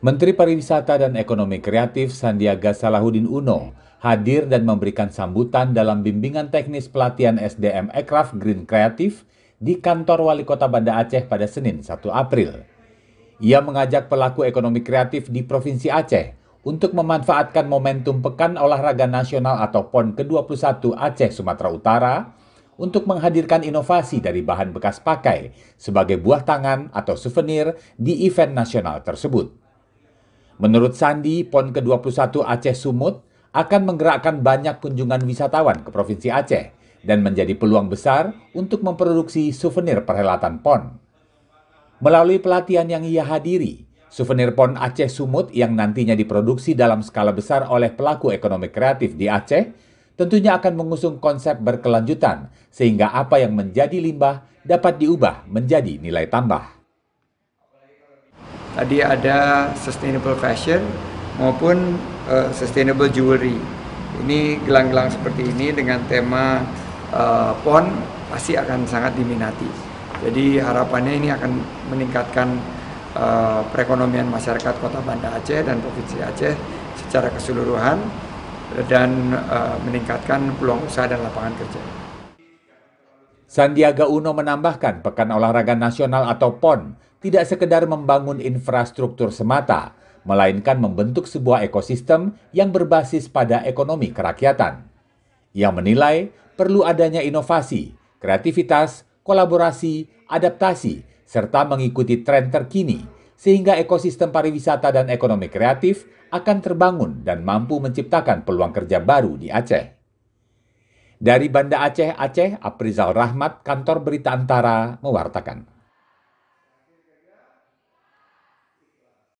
Menteri Pariwisata dan Ekonomi Kreatif Sandiaga Salahuddin Uno hadir dan memberikan sambutan dalam bimbingan teknis pelatihan SDM Ekraf Green Kreatif di kantor Wali Kota Banda Aceh pada Senin 1 April. Ia mengajak pelaku ekonomi kreatif di Provinsi Aceh untuk memanfaatkan momentum Pekan Olahraga Nasional atau PON ke-21 Aceh Sumatera Utara untuk menghadirkan inovasi dari bahan bekas pakai sebagai buah tangan atau souvenir di event nasional tersebut. Menurut Sandi, PON ke-21 Aceh Sumut akan menggerakkan banyak kunjungan wisatawan ke Provinsi Aceh dan menjadi peluang besar untuk memproduksi souvenir perhelatan PON. Melalui pelatihan yang ia hadiri, Souvenir PON Aceh Sumut yang nantinya diproduksi dalam skala besar oleh pelaku ekonomi kreatif di Aceh tentunya akan mengusung konsep berkelanjutan, sehingga apa yang menjadi limbah dapat diubah menjadi nilai tambah. Tadi ada sustainable fashion maupun uh, sustainable jewelry. Ini gelang-gelang seperti ini dengan tema uh, pon pasti akan sangat diminati. Jadi harapannya ini akan meningkatkan uh, perekonomian masyarakat Kota Banda Aceh dan Provinsi Aceh secara keseluruhan dan eh, meningkatkan peluang usaha dan lapangan kerja. Sandiaga Uno menambahkan Pekan Olahraga Nasional atau PON tidak sekedar membangun infrastruktur semata, melainkan membentuk sebuah ekosistem yang berbasis pada ekonomi kerakyatan. Ia menilai perlu adanya inovasi, kreativitas, kolaborasi, adaptasi, serta mengikuti tren terkini sehingga ekosistem pariwisata dan ekonomi kreatif akan terbangun dan mampu menciptakan peluang kerja baru di Aceh. Dari Banda Aceh, Aceh, Aprizal Rahmat, Kantor Berita Antara, mewartakan.